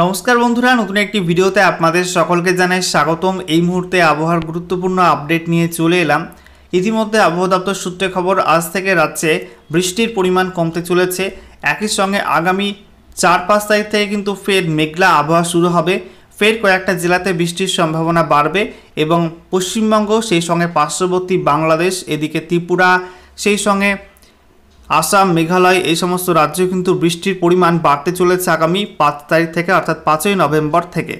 নমস্কার বন্ধুরা নতুন একটি ভিডিওতে আপনাদের সকলকে জানাই স্বাগতম এই মুহূর্তে আবহাওয়ার গুরুত্বপূর্ণ আপডেট নিয়ে চলে এলাম ইতিমধ্যে আবহাওয়া দপ্তর সূত্রে খবর আজ থেকে রাজ্যে বৃষ্টির পরিমাণ কমতে চলেছে একই সঙ্গে আগামী চার পাঁচ তারিখ থেকে কিন্তু ফের মেঘলা আবহাওয়া শুরু হবে ফের কয়েকটা জেলাতে বৃষ্টির সম্ভাবনা বাড়বে এবং পশ্চিমবঙ্গ সেই সঙ্গে পার্শ্ববর্তী বাংলাদেশ এদিকে ত্রিপুরা সেই সঙ্গে আসাম মেঘালয় এই সমস্ত রাজ্যে কিন্তু বৃষ্টির পরিমাণ বাড়তে চলেছে আগামী পাঁচ তারিখ থেকে অর্থাৎ পাঁচই নভেম্বর থেকে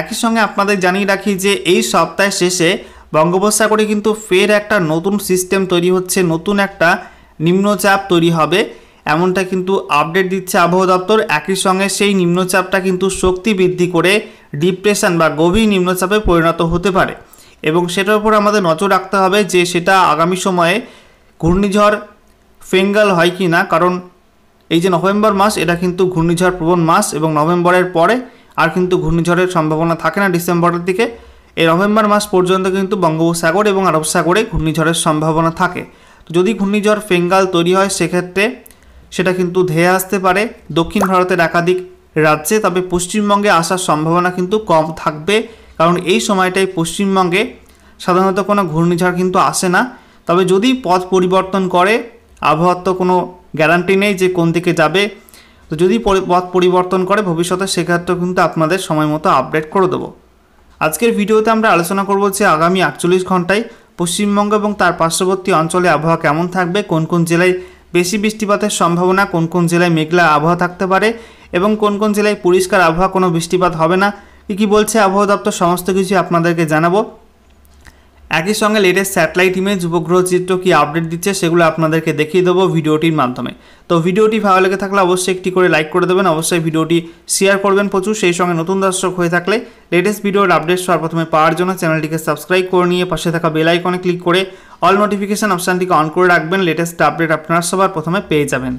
একই সঙ্গে আপনাদের জানিয়ে রাখি যে এই সপ্তাহের শেষে বঙ্গোপসাগরে কিন্তু ফের একটা নতুন সিস্টেম তৈরি হচ্ছে নতুন একটা নিম্নচাপ তৈরি হবে এমনটা কিন্তু আপডেট দিচ্ছে আবহাওয়া দপ্তর একই সঙ্গে সেই নিম্নচাপটা কিন্তু শক্তি বৃদ্ধি করে ডিপ্রেশন বা গভীর নিম্নচাপে পরিণত হতে পারে এবং সেটার উপর আমাদের নজর রাখতে হবে যে সেটা আগামী সময়ে ঘূর্ণিঝড় ফেঙ্গাল হয় কি না কারণ এই যে নভেম্বর মাস এটা কিন্তু ঘূর্ণিঝড় প্রবণ মাস এবং নভেম্বরের পরে আর কিন্তু ঘূর্ণিঝড়ের সম্ভাবনা থাকে না ডিসেম্বরের দিকে এই নভেম্বর মাস পর্যন্ত কিন্তু বঙ্গোপসাগর এবং আরব সাগরে ঘূর্ণিঝড়ের সম্ভাবনা থাকে যদি ঘূর্ণিঝড় ফেঙ্গাল তৈরি হয় সেক্ষেত্রে সেটা কিন্তু ধেয়ে আসতে পারে দক্ষিণ ভারতের একাধিক রাজ্যে তবে পশ্চিমবঙ্গে আসার সম্ভাবনা কিন্তু কম থাকবে কারণ এই সময়টাই পশ্চিমবঙ্গে সাধারণত কোনো ঘূর্ণিঝড় কিন্তু আসে না তবে যদি পথ পরিবর্তন করে আবহাওয়ার তো কোনো গ্যারান্টি নেই যে কোন দিকে যাবে তো যদি পথ পরিবর্তন করে ভবিষ্যতে সেক্ষেত্রেও কিন্তু আপনাদের সময় মতো আপডেট করে দেবো আজকের ভিডিওতে আমরা আলোচনা করব যে আগামী আটচল্লিশ ঘন্টায় পশ্চিমবঙ্গ এবং তার পার্শ্ববর্তী অঞ্চলে আবহাওয়া কেমন থাকবে কোন কোন জেলায় বেশি বৃষ্টিপাতের সম্ভাবনা কোন কোন জেলায় মেঘলা আবহাওয়া থাকতে পারে এবং কোন কোন জেলায় পরিষ্কার আবহাওয়া কোনো বৃষ্টিপাত হবে না কী কী বলছে আবহাওয়া দপ্তর সমস্ত কিছু আপনাদেরকে জানাবো একই সঙ্গে লেটেস্ট স্যাটেলাইট ইমেজ উপগ্রহ চিত্র কি আপডেট দিচ্ছে সেগুলো আপনাদেরকে দেখিয়ে দেবো ভিডিওটির মাধ্যমে তো ভিডিওটি ভালো লেগে থাকলে অবশ্যই একটি করে লাইক করে দেবেন অবশ্যই ভিডিওটি শেয়ার করবেন প্রচুর সেই সঙ্গে নতুন দর্শক হয়ে থাকলে লেটেস্ট ভিডিওর আপডেট সবার প্রথমে পাওয়ার জন্য চ্যানেলটিকে সাবস্ক্রাইব করে নিয়ে পাশে থাকা বেল আইকনে ক্লিক করে অল নোটিফিকেশান অপশানটিকে অন করে রাখবেন লেটেস্ট আপডেট আপনারা সবার প্রথমে পেয়ে যাবেন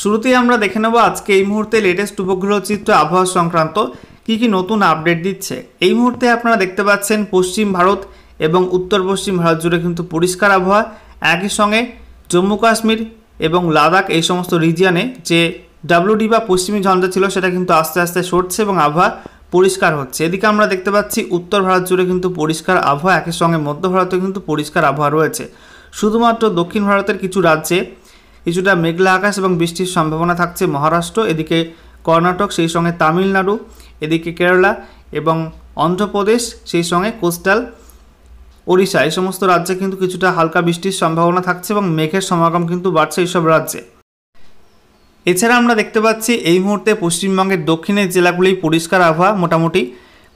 শুরুতেই আমরা দেখে নেব আজকে এই মুহূর্তে লেটেস্ট উপগ্রহ চিত্র আবহাওয়া সংক্রান্ত কি কি নতুন আপডেট দিচ্ছে এই মুহূর্তে আপনারা দেখতে পাচ্ছেন পশ্চিম ভারত এবং উত্তর পশ্চিম ভারত জুড়ে কিন্তু পরিষ্কার আবহাওয়া একই সঙ্গে জম্মু কাশ্মীর এবং লাদাখ এই সমস্ত রিজিয়ানে যে ডাব্লুডি বা পশ্চিমী ঝঞ্ঝা ছিল সেটা কিন্তু আস্তে আস্তে সরছে এবং আবহাওয়া পরিষ্কার হচ্ছে এদিকে আমরা দেখতে পাচ্ছি উত্তর ভারত জুড়ে কিন্তু পরিষ্কার আবহাওয়া একই সঙ্গে মধ্য ভারতে কিন্তু পরিষ্কার আবহাওয়া রয়েছে শুধুমাত্র দক্ষিণ ভারতের কিছু রাজ্যে কিছুটা মেঘলা আকাশ এবং বৃষ্টির সম্ভাবনা থাকছে মহারাষ্ট্র এদিকে কর্ণাটক সেই সঙ্গে তামিলনাড়ু এদিকে কেরালা এবং অন্ধ্রপ্রদেশ সেই সঙ্গে কোস্টাল ওড়িশা এই সমস্ত রাজ্যে কিন্তু কিছুটা হালকা বৃষ্টির সম্ভাবনা থাকছে এবং মেঘের সমাগম কিন্তু বাড়ছে এইসব রাজ্যে এছাড়া আমরা দেখতে পাচ্ছি এই মুহূর্তে পশ্চিমবঙ্গের দক্ষিণের জেলাগুলি পরিষ্কার আবহাওয়া মোটামুটি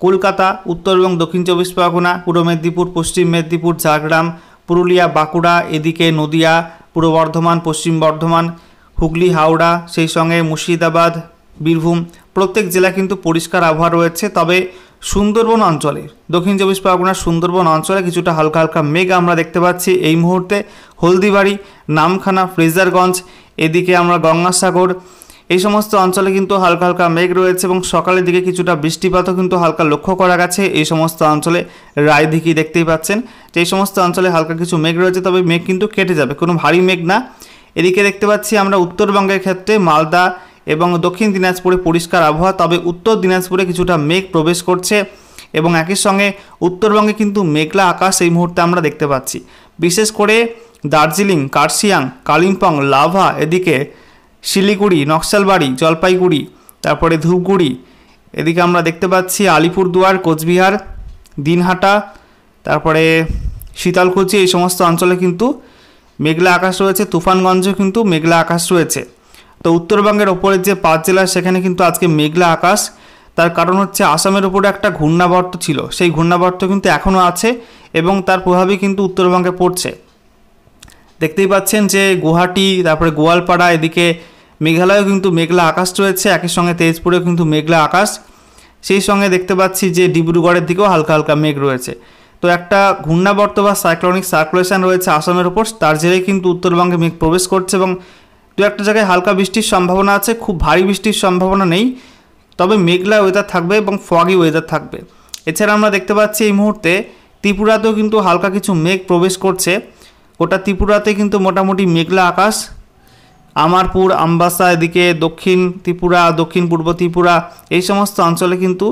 কলকাতা উত্তর এবং দক্ষিণ চব্বিশ পরগনা পূর্ব মেদিনীপুর পশ্চিম মেদিনীপুর ঝাড়গ্রাম পুরুলিয়া বাঁকুড়া এদিকে নদিয়া পূর্ব বর্ধমান পশ্চিম বর্ধমান হুগলি হাওড়া সেই সঙ্গে মুর্শিদাবাদ বীরভূম প্রত্যেক জেলা কিন্তু পরিষ্কার আবহাওয়া রয়েছে তবে সুন্দরবন অঞ্চলে দক্ষিণ চব্বিশ পরগনার সুন্দরবন অঞ্চলে কিছুটা হালকা হালকা মেঘ আমরা দেখতে পাচ্ছি এই মুহূর্তে হলদিবাড়ি নামখানা ফ্রেজারগঞ্জ এদিকে আমরা গঙ্গাসাগর এই সমস্ত অঞ্চলে কিন্তু হালকা হালকা মেঘ রয়েছে এবং সকালের দিকে কিছুটা বৃষ্টিপাতও কিন্তু হালকা লক্ষ্য করা গেছে এই সমস্ত অঞ্চলে রায়দিঘি দেখতেই পাচ্ছেন যে এই সমস্ত অঞ্চলে হালকা কিছু মেঘ রয়েছে তবে মেঘ কিন্তু কেটে যাবে কোনো ভারী মেঘ না এদিকে দেখতে পাচ্ছি আমরা উত্তরবঙ্গের ক্ষেত্রে মালদা এবং দক্ষিণ দিনাজপুরে পরিষ্কার আবহাওয়া তবে উত্তর দিনাজপুরে কিছুটা মেঘ প্রবেশ করছে এবং একই সঙ্গে উত্তরবঙ্গে কিন্তু মেঘলা আকাশ এই মুহূর্তে আমরা দেখতে পাচ্ছি বিশেষ করে দার্জিলিং কার্শিয়াং কালিম্পং লাভা এদিকে শিলিগুড়ি নকশালবাড়ি জলপাইগুড়ি তারপরে ধূপগুড়ি এদিকে আমরা দেখতে পাচ্ছি আলিপুরদুয়ার কোচবিহার দিনহাটা তারপরে শীতলকুচি এই সমস্ত অঞ্চলে কিন্তু মেঘলা আকাশ রয়েছে তুফানগঞ্জেও কিন্তু মেঘলা আকাশ রয়েছে তো উত্তরবঙ্গের ওপরের যে পাঁচ জেলা সেখানে কিন্তু আজকে মেঘলা আকাশ তার কারণ হচ্ছে আসামের উপরে একটা ঘূর্ণাবর্ত ছিল সেই ঘূর্ণাবর্ত কিন্তু এখনও আছে এবং তার প্রভাবই কিন্তু উত্তরবঙ্গে পড়ছে দেখতেই পাচ্ছেন যে গুয়াহাটি তারপরে গোয়ালপাড়া এদিকে মেঘালয়েও কিন্তু মেঘলা আকাশ রয়েছে একই সঙ্গে তেজপুরেও কিন্তু মেঘলা আকাশ সেই সঙ্গে দেখতে পাচ্ছি যে ডিব্রুগড়ের দিকেও হালকা হালকা মেঘ রয়েছে তো একটা ঘূর্ণাবর্ত বা সাইক্লোনিক সার্কুলেশন রয়েছে আসামের ওপর তার জেরেই কিন্তু উত্তরবঙ্গে মেঘ প্রবেশ করছে এবং দু একটা জায়গায় হালকা বৃষ্টির সম্ভাবনা আছে খুব ভারী বৃষ্টির সম্ভাবনা নেই তবে মেঘলা ওয়েদার থাকবে এবং ফগি ওয়েদার থাকবে এছাড়া আমরা দেখতে পাচ্ছি এই মুহূর্তে ত্রিপুরাতেও কিন্তু হালকা কিছু মেঘ প্রবেশ করছে ওটা ত্রিপুরাতে কিন্তু মোটামুটি মেঘলা আকাশ আমারপুর আমবাসা এদিকে দক্ষিণ ত্রিপুরা দক্ষিণ পূর্ব ত্রিপুরা এই সমস্ত অঞ্চলে কিন্তু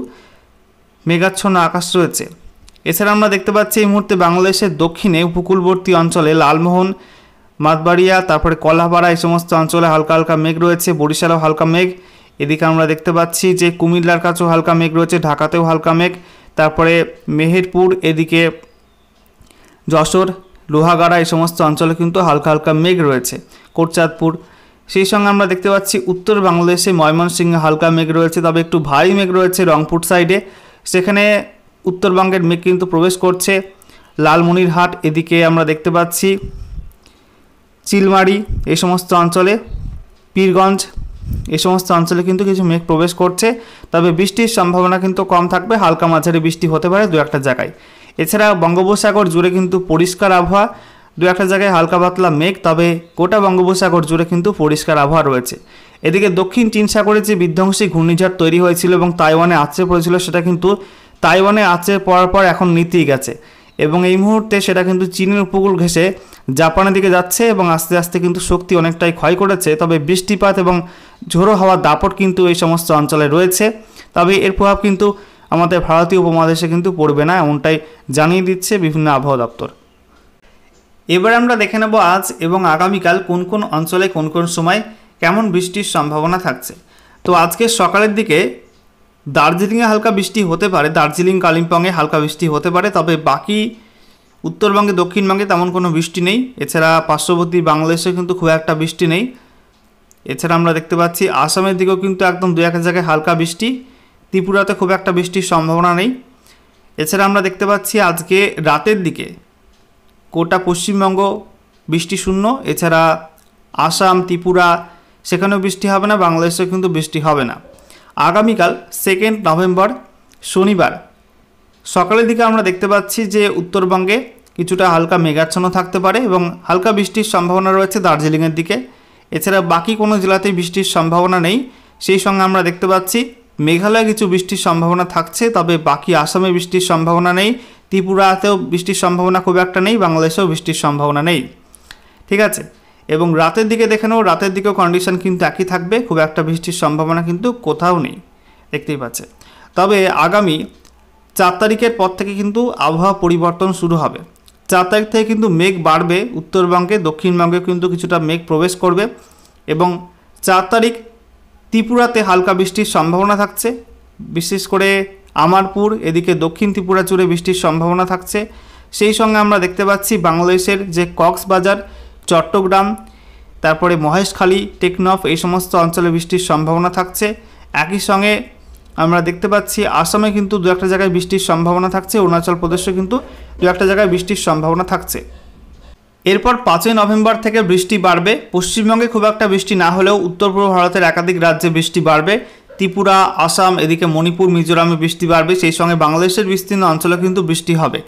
মেঘাচ্ছন্ন আকাশ রয়েছে এছাড়া আমরা দেখতে পাচ্ছি এই মুহূর্তে বাংলাদেশের দক্ষিণে উপকূলবর্তী অঞ্চলে লালমোহন মাতবাড়িয়া তারপরে কলাপাড়া এই সমস্ত অঞ্চলে হালকা হালকা মেঘ রয়েছে বরিশালেও হালকা মেঘ এদিকে আমরা দেখতে পাচ্ছি যে কুমিল্লার কাছেও হালকা মেঘ রয়েছে ঢাকাতেও হালকা মেঘ তারপরে মেহেরপুর এদিকে যশোর লোহাগাড়া এই সমস্ত অঞ্চলে কিন্তু হালকা হালকা মেঘ রয়েছে কোটচাঁদপুর সেই সঙ্গে আমরা দেখতে পাচ্ছি উত্তর বাংলাদেশে ময়মনসিংহে হালকা মেঘ রয়েছে তবে একটু ভারী মেঘ রয়েছে রংপুর সাইডে সেখানে উত্তরবঙ্গের মেঘ কিন্তু প্রবেশ করছে লালমনিরহাট এদিকে আমরা দেখতে পাচ্ছি চিলমারি এই সমস্ত অঞ্চলে পীরগঞ্জ এ সমস্ত অঞ্চলে কিন্তু কিছু মেঘ প্রবেশ করছে তবে বৃষ্টির সম্ভাবনা কিন্তু কম থাকবে হালকা মাঝারি বৃষ্টি হতে পারে দু একটা জায়গায় এছাড়া বঙ্গোপসাগর জুড়ে কিন্তু পরিষ্কার আবহাওয়া দু একটা জায়গায় হালকা পাতলা মেঘ তবে গোটা বঙ্গোপসাগর জুড়ে কিন্তু পরিষ্কার আবহাওয়া রয়েছে এদিকে দক্ষিণ চীন সাগরে যে বিধ্বংসী ঘূর্ণিঝড় তৈরি হয়েছিল এবং তাইওয়ানে আছড়ে পড়েছিল সেটা কিন্তু তাইওয়ানে আছড়ে পড়ার পর এখন নীতি গেছে এবং এই মুহূর্তে সেটা কিন্তু চীনের উপকূল ঘেঁষে জাপানের দিকে যাচ্ছে এবং আস্তে আস্তে কিন্তু শক্তি অনেকটাই ক্ষয় করেছে তবে বৃষ্টিপাত এবং ঝোড়ো হওয়ার দাপট কিন্তু এই সমস্ত অঞ্চলে রয়েছে তবে এর প্রভাব কিন্তু আমাদের ভারতীয় উপমহাদেশে কিন্তু পড়বে না এমনটাই জানিয়ে দিচ্ছে বিভিন্ন আবহাওয়া দপ্তর এবার আমরা দেখে নেব আজ এবং আগামীকাল কোন কোন অঞ্চলে কোন কোন সময় কেমন বৃষ্টির সম্ভাবনা থাকছে তো আজকে সকালের দিকে দার্জিলিংয়ে হালকা বৃষ্টি হতে পারে দার্জিলিং কালিম্পংয়ে হালকা বৃষ্টি হতে পারে তবে বাকি উত্তরবঙ্গে দক্ষিণবঙ্গে তেমন কোনো বৃষ্টি নেই এছাড়া পার্শ্ববর্তী বাংলাদেশেও কিন্তু খুব একটা বৃষ্টি নেই এছাড়া আমরা দেখতে পাচ্ছি আসামের দিকেও কিন্তু একদম দু এক জায়গায় হালকা বৃষ্টি ত্রিপুরাতে খুব একটা বৃষ্টির সম্ভাবনা নেই এছাড়া আমরা দেখতে পাচ্ছি আজকে রাতের দিকে কোটা পশ্চিমবঙ্গ বৃষ্টি শূন্য এছাড়া আসাম ত্রিপুরা সেখানেও বৃষ্টি হবে না বাংলাদেশেও কিন্তু বৃষ্টি হবে না আগামীকাল সেকেন্ড নভেম্বর শনিবার সকালের দিকে আমরা দেখতে পাচ্ছি যে উত্তরবঙ্গে কিছুটা হালকা মেঘাচ্ছন্ন থাকতে পারে এবং হালকা বৃষ্টির সম্ভাবনা রয়েছে দার্জিলিংয়ের দিকে এছাড়া বাকি কোনো জেলাতেই বৃষ্টির সম্ভাবনা নেই সেই সঙ্গে আমরা দেখতে পাচ্ছি মেঘালয়ে কিছু বৃষ্টির সম্ভাবনা থাকছে তবে বাকি আসামে বৃষ্টির সম্ভাবনা নেই ত্রিপুরাতেও বৃষ্টির সম্ভাবনা খুব একটা নেই বাংলাদেশেও বৃষ্টির সম্ভাবনা নেই ঠিক আছে এবং রাতের দিকে দেখে নেব রাতের দিকেও কন্ডিশন কিন্তু একই থাকবে খুব একটা বৃষ্টির সম্ভাবনা কিন্তু কোথাও নেই দেখতেই পাচ্ছে তবে আগামী চার তারিখের পর থেকে কিন্তু আবহাওয়া পরিবর্তন শুরু হবে চার তারিখ থেকে কিন্তু মেঘ বাড়বে উত্তরবঙ্গে দক্ষিণবঙ্গে কিন্তু কিছুটা মেঘ প্রবেশ করবে এবং চার তারিখ ত্রিপুরাতে হালকা বৃষ্টির সম্ভাবনা থাকছে বিশেষ করে আমারপুর এদিকে দক্ষিণ ত্রিপুরা জুড়ে বৃষ্টির সম্ভাবনা থাকছে সেই সঙ্গে আমরা দেখতে পাচ্ছি বাংলাদেশের যে কক্সবাজার চট্টগ্রাম তারপরে মহেশখালী টেকনফ এই সমস্ত অঞ্চলে বৃষ্টির সম্ভাবনা থাকছে একই সঙ্গে আমরা দেখতে পাচ্ছি আসামে কিন্তু দু একটা জায়গায় বৃষ্টির সম্ভাবনা থাকছে অরুণাচল প্রদেশে কিন্তু দু একটা জায়গায় বৃষ্টির সম্ভাবনা থাকছে এরপর পাঁচই নভেম্বর থেকে বৃষ্টি বাড়বে পশ্চিমবঙ্গে খুব একটা বৃষ্টি না হলেও উত্তর পূর্ব ভারতের একাধিক রাজ্যে বৃষ্টি বাড়বে ত্রিপুরা আসাম এদিকে মণিপুর মিজোরামে বৃষ্টি বাড়বে সেই সঙ্গে বাংলাদেশের বিস্তীর্ণ অঞ্চলে কিন্তু বৃষ্টি হবে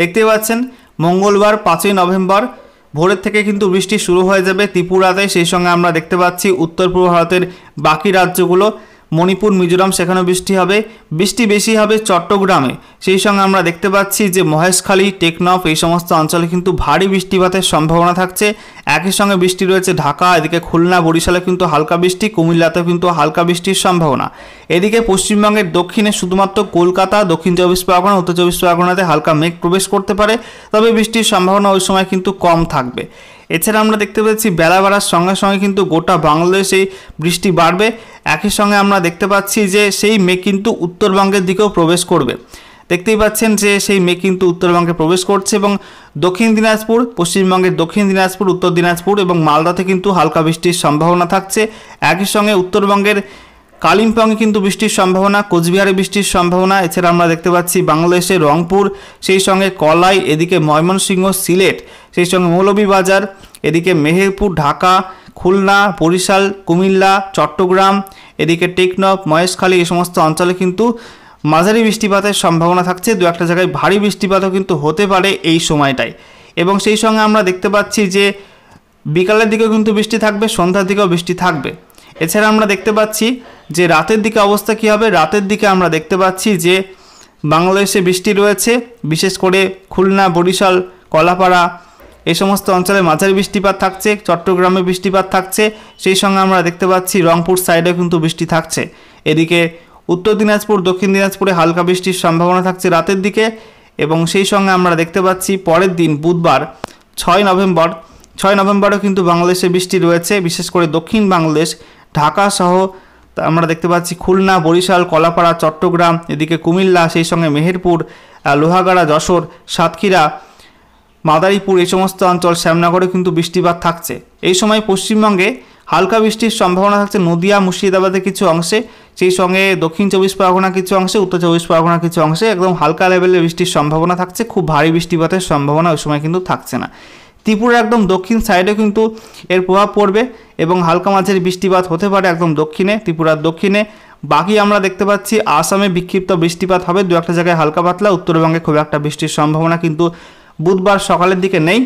দেখতে পাচ্ছেন মঙ্গলবার পাঁচই নভেম্বর ভোরের থেকে কিন্তু বৃষ্টি শুরু হয়ে যাবে ত্রিপুরাতে সেই সঙ্গে আমরা দেখতে পাচ্ছি উত্তর পূর্ব ভারতের বাকি রাজ্যগুলো মণিপুর মিজোরাম সেখানেও বৃষ্টি হবে বৃষ্টি বেশি হবে চট্টগ্রামে সেই সঙ্গে আমরা দেখতে পাচ্ছি যে মহেশখালী টেকনফ এই সমস্ত অঞ্চলে কিন্তু ভারী বৃষ্টিপাতের সম্ভাবনা থাকছে একই সঙ্গে বৃষ্টি রয়েছে ঢাকা এদিকে খুলনা বরিশালে কিন্তু হালকা বৃষ্টি কুমিল্লাতেও কিন্তু হালকা বৃষ্টির সম্ভাবনা এদিকে পশ্চিমবঙ্গের দক্ষিণে শুধুমাত্র কলকাতা দক্ষিণ চব্বিশ পরগনা উত্তর চব্বিশ পরগনাতে হালকা মেঘ প্রবেশ করতে পারে তবে বৃষ্টির সম্ভাবনা ওই সময় কিন্তু কম থাকবে এছাড়া আমরা দেখতে পাচ্ছি বেলা বাড়ার সঙ্গে সঙ্গে কিন্তু গোটা বাংলাদেশে বৃষ্টি বাড়বে একই সঙ্গে আমরা দেখতে পাচ্ছি যে সেই মেঘ কিন্তু উত্তরবঙ্গের দিকেও প্রবেশ করবে দেখতেই পাচ্ছেন যে সেই মেঘ কিন্তু উত্তরবঙ্গে প্রবেশ করছে এবং দক্ষিণ দিনাজপুর পশ্চিমবঙ্গের দক্ষিণ দিনাজপুর উত্তর দিনাজপুর এবং মালদাতে কিন্তু হালকা বৃষ্টির সম্ভাবনা থাকছে একই সঙ্গে উত্তরবঙ্গের কালিম্পংয়ে কিন্তু বৃষ্টির সম্ভাবনা কোচবিহারে বৃষ্টির সম্ভাবনা এছাড়া আমরা দেখতে পাচ্ছি বাংলাদেশের রংপুর সেই সঙ্গে কলাই এদিকে ময়মনসিংহ সিলেট সেই সঙ্গে মৌলভীবাজার এদিকে মেহেরপুর ঢাকা খুলনা বরিশাল কুমিল্লা চট্টগ্রাম এদিকে টেকনফ মহেশখালী এই সমস্ত অঞ্চলে কিন্তু মাঝারি বৃষ্টিপাতের সম্ভাবনা থাকছে দু একটা জায়গায় ভারী বৃষ্টিপাতও কিন্তু হতে পারে এই সময়টায় এবং সেই সঙ্গে আমরা দেখতে পাচ্ছি যে বিকালের দিকেও কিন্তু বৃষ্টি থাকবে সন্ধ্যার দিকেও বৃষ্টি থাকবে এছাড়া আমরা দেখতে পাচ্ছি যে রাতের দিকে অবস্থা কী হবে রাতের দিকে আমরা দেখতে পাচ্ছি যে বাংলাদেশে বৃষ্টি রয়েছে বিশেষ করে খুলনা বরিশাল কলাপাড়া এই সমস্ত অঞ্চলে মাঝারি বৃষ্টিপাত থাকছে চট্টগ্রামে বৃষ্টিপাত থাকছে সেই সঙ্গে আমরা দেখতে পাচ্ছি রংপুর সাইডেও কিন্তু বৃষ্টি থাকছে এদিকে উত্তর দিনাজপুর দক্ষিণ দিনাজপুরে হালকা বৃষ্টির সম্ভাবনা থাকছে রাতের দিকে এবং সেই সঙ্গে আমরা দেখতে পাচ্ছি পরের দিন বুধবার ছয় নভেম্বর ছয় নভেম্বরও কিন্তু বাংলাদেশে বৃষ্টি রয়েছে বিশেষ করে দক্ষিণ বাংলাদেশ ঢাকা সহ তা আমরা দেখতে পাচ্ছি খুলনা বরিশাল কলাপাড়া চট্টগ্রাম এদিকে কুমিল্লা সেই সঙ্গে মেহেরপুর লোহাগাড়া যশোর সাতক্ষীরা মাদারীপুর এই সমস্ত অঞ্চল শ্যামনগরে কিন্তু বৃষ্টিপাত থাকছে এই সময় পশ্চিমবঙ্গে হালকা বৃষ্টির সম্ভাবনা থাকছে নদিয়া মুর্শিদাবাদের কিছু অংশে সেই সঙ্গে দক্ষিণ চব্বিশ পরগনা কিছু অংশে উত্তর চব্বিশ পরগনা কিছু অংশে একদম হালকা লেভেলের বৃষ্টির সম্ভাবনা থাকছে খুব ভারী বৃষ্টিপাতের সম্ভাবনা ওই সময় কিন্তু থাকছে না ত্রিপুরার একদম দক্ষিণ সাইডে কিন্তু এর প্রভাব পড়বে এবং হালকা মাঝের বৃষ্টিপাত হতে পারে একদম দক্ষিণে ত্রিপুরার দক্ষিণে বাকি আমরা দেখতে পাচ্ছি আসামে বিক্ষিপ্ত বৃষ্টিপাত হবে দু একটা জায়গায় হালকা পাতলা উত্তরবঙ্গে খুব একটা বৃষ্টির সম্ভাবনা কিন্তু বুধবার সকালের দিকে নেই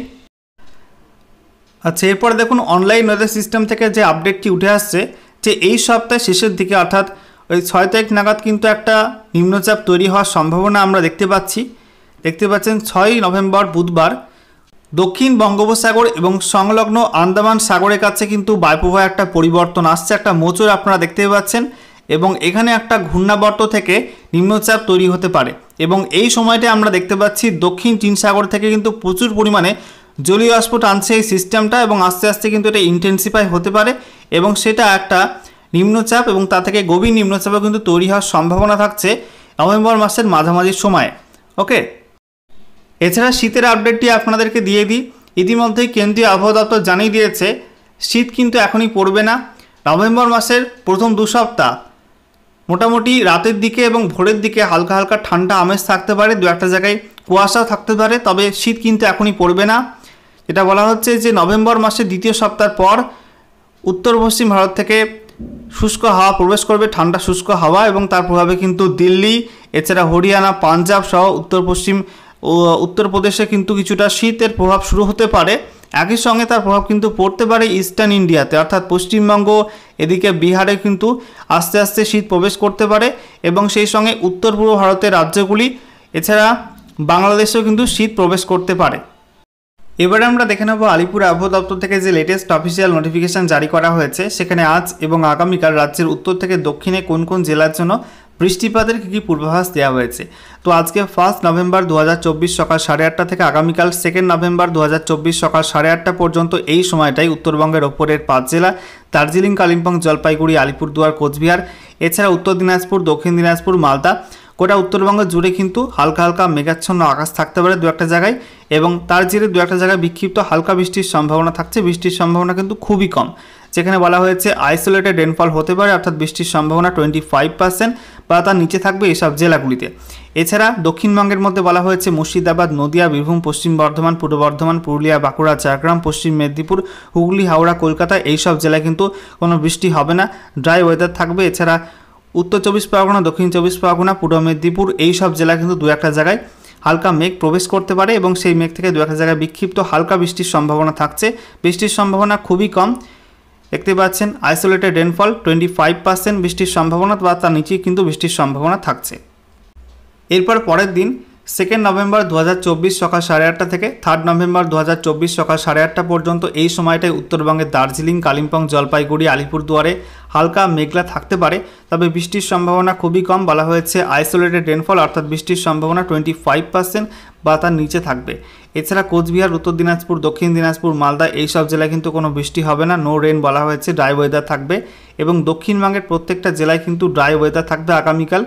আচ্ছা এরপরে দেখুন অনলাইন ওয়েদার সিস্টেম থেকে যে আপডেটটি উঠে আসছে যে এই সপ্তাহের শেষের দিকে অর্থাৎ ওই ছয় তারিখ নাগাদ কিন্তু একটা নিম্নচাপ তৈরি হওয়ার সম্ভাবনা আমরা দেখতে পাচ্ছি দেখতে পাচ্ছেন ছয়ই নভেম্বর বুধবার দক্ষিণ বঙ্গোপসাগর এবং সংলগ্ন আন্দামান সাগরের কাছে কিন্তু বায়ুপ্রবাহ একটা পরিবর্তন আসছে একটা মোচর আপনারা দেখতে পাচ্ছেন এবং এখানে একটা ঘূর্ণাবর্ত থেকে নিম্নচাপ তৈরি হতে পারে এবং এই সময়টা আমরা দেখতে পাচ্ছি দক্ষিণ চীন সাগর থেকে কিন্তু প্রচুর পরিমাণে জলীয় বাষ্প টানছে এই সিস্টেমটা এবং আস্তে আস্তে কিন্তু এটা ইন্টেন্সিফাই হতে পারে এবং সেটা একটা নিম্নচাপ এবং তা থেকে গভীর নিম্নচাপও কিন্তু তৈরি হওয়ার সম্ভাবনা থাকছে নভেম্বর মাসের মাঝামাঝির সময়ে ওকে এছাড়া শীতের আপডেটটি আপনাদেরকে দিয়ে দিই ইতিমধ্যে কেন্দ্রীয় আবহাওয়া দপ্তর জানিয়ে দিয়েছে শীত কিন্তু এখনই পড়বে না নভেম্বর মাসের প্রথম দু সপ্তাহ মোটামুটি রাতের দিকে এবং ভোরের দিকে হালকা হালকা ঠান্ডা আমেজ থাকতে পারে দু একটা জায়গায় কুয়াশাও থাকতে পারে তবে শীত কিন্তু এখনই পড়বে না এটা বলা হচ্ছে যে নভেম্বর মাসের দ্বিতীয় সপ্তাহ পর উত্তর পশ্চিম ভারত থেকে শুষ্ক হাওয়া প্রবেশ করবে ঠান্ডা শুষ্ক হাওয়া এবং তার প্রভাবে কিন্তু দিল্লি এছাড়া হরিয়ানা পাঞ্জাব সহ উত্তর পশ্চিম উত্তরপ্রদেশে কিন্তু কিছুটা শীতের প্রভাব শুরু হতে পারে একই সঙ্গে তার প্রভাব কিন্তু পড়তে পারে ইস্টার্ন ইন্ডিয়াতে অর্থাৎ পশ্চিমবঙ্গ এদিকে বিহারে কিন্তু আস্তে আস্তে শীত প্রবেশ করতে পারে এবং সেই সঙ্গে উত্তর পূর্ব ভারতের রাজ্যগুলি এছাড়া বাংলাদেশেও কিন্তু শীত প্রবেশ করতে পারে এবারে আমরা দেখে নেব আলিপুর আবহাওয়া দপ্তর থেকে যে লেটেস্ট অফিসিয়াল নোটিফিকেশান জারি করা হয়েছে সেখানে আজ এবং আগামীকাল রাজ্যের উত্তর থেকে দক্ষিণে কোন কোন জেলার জন্য বৃষ্টিপাতের কী কী পূর্বাভাস দেওয়া হয়েছে তো আজকে ফার্স্ট নভেম্বর দু সকাল সাড়ে আটটা থেকে আগামীকাল সেকেন্ড নভেম্বর দু সকাল সাড়ে আটটা পর্যন্ত এই সময়টাই উত্তরবঙ্গের ওপরের পাঁচ জেলা দার্জিলিং কালিম্পং জলপাইগুড়ি আলিপুরদুয়ার কোচবিহার এছাড়া উত্তর দিনাজপুর দক্ষিণ দিনাজপুর মালদা গোটা উত্তরবঙ্গ জুড়ে কিন্তু হালকা হালকা মেঘাচ্ছন্ন আকাশ থাকতে পারে দু একটা জায়গায় এবং তার জেরে দু একটা জায়গায় বিক্ষিপ্ত হালকা বৃষ্টির সম্ভাবনা থাকছে বৃষ্টির সম্ভাবনা কিন্তু খুবই কম যেখানে বলা হয়েছে আইসোলেটেড রেনফল হতে পারে অর্থাৎ বৃষ্টির সম্ভাবনা টোয়েন্টি ফাইভ পার্সেন্ট বা তার নিচে থাকবে এসব জেলাগুলিতে এছাড়া দক্ষিণবঙ্গের মধ্যে বলা হয়েছে মুর্শিদাবাদ নদিয়া বীরভূম পশ্চিম বর্ধমান পূর্ব বর্ধমান পুরুলিয়া বাঁকুড়া ঝাড়গ্রাম পশ্চিম মেদিনীপুর হুগলি হাওড়া কলকাতা এইসব জেলায় কিন্তু কোনো বৃষ্টি হবে না ড্রাই ওয়েদার থাকবে এছাড়া উত্তর চব্বিশ পরগনা দক্ষিণ চব্বিশ পরগনা পূর্ব মেদিনীপুর এইসব জেলা কিন্তু দু একটা জায়গায় হালকা মেঘ প্রবেশ করতে পারে এবং সেই মেঘ থেকে দু একটা জায়গায় বিক্ষিপ্ত হালকা বৃষ্টির সম্ভাবনা থাকছে বৃষ্টির সম্ভাবনা খুবই কম দেখতে পাচ্ছেন isolated rainfall twenty five percent বৃষ্টির সম্ভাবনা বা তার নিচেই কিন্তু বৃষ্টির সম্ভাবনা থাকছে এরপর পরের দিন সেকেন্ড নভেম্বর দু সকাল সাড়ে আটটা থেকে থার্ড নভেম্বর দু সকাল সাড়ে আটটা পর্যন্ত এই সময়টায় উত্তরবঙ্গের দার্জিলিং কালিম্পং জলপাইগুড়ি আলিপুরদুয়ারে হালকা মেঘলা থাকতে পারে তবে বৃষ্টির সম্ভাবনা খুবই কম বলা হয়েছে আইসোলেটেড রেনফল অর্থাৎ বৃষ্টির সম্ভাবনা টোয়েন্টি ফাইভ পার্সেন্ট বা তার নিচে থাকবে এছাড়া কোচবিহার উত্তর দিনাজপুর দক্ষিণ দিনাজপুর মালদা এইসব জেলায় কিন্তু কোনো বৃষ্টি হবে না নো রেন বলা হয়েছে ড্রাই ওয়েদার থাকবে এবং দক্ষিণবঙ্গের প্রত্যেকটা জেলায় কিন্তু ড্রাই ওয়েদার থাকবে আগামীকাল